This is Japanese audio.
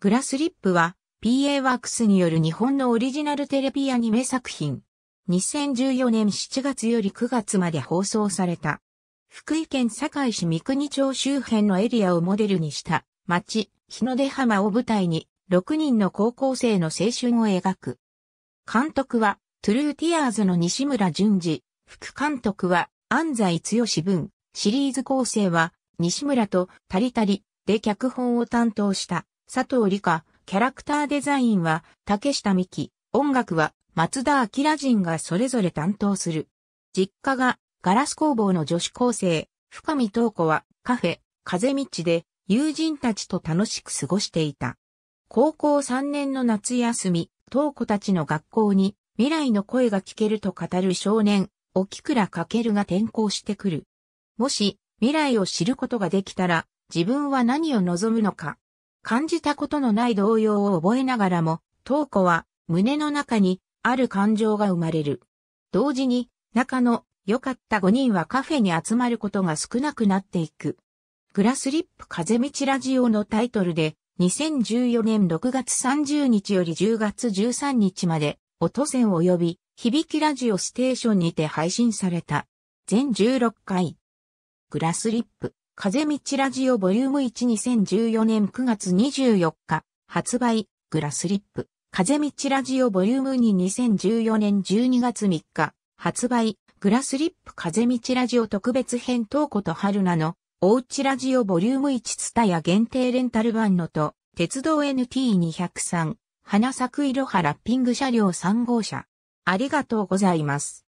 グラスリップは PA ワークスによる日本のオリジナルテレビアニメ作品。2014年7月より9月まで放送された。福井県堺市三国町周辺のエリアをモデルにした町、日の出浜を舞台に6人の高校生の青春を描く。監督はトゥルーティアーズの西村淳二、副監督は安西剛文、シリーズ構成は西村とタリタリで脚本を担当した佐藤理香、キャラクターデザインは竹下美希、音楽は松田明人がそれぞれ担当する。実家がガラス工房の女子高生、深見東子はカフェ、風道で友人たちと楽しく過ごしていた。高校3年の夏休み、東子たちの学校に未来の声が聞けると語る少年、沖倉るが転校してくる。もし未来を知ることができたら自分は何を望むのか。感じたことのない動揺を覚えながらも、トーコは胸の中にある感情が生まれる。同時に仲の良かった5人はカフェに集まることが少なくなっていく。グラスリップ風道ラジオのタイトルで2014年6月30日より10月13日まで音線及び響きラジオステーションにて配信された。全16回。グラスリップ。風道ラジオボリューム12014年9月24日、発売、グラスリップ。風道ラジオボリューム22014年12月3日、発売、グラスリップ風道ラジオ特別編東子と春菜の、おうちラジオボリューム1ツタや限定レンタル版のと、鉄道 NT203、花咲く色ろはラッピング車両3号車。ありがとうございます。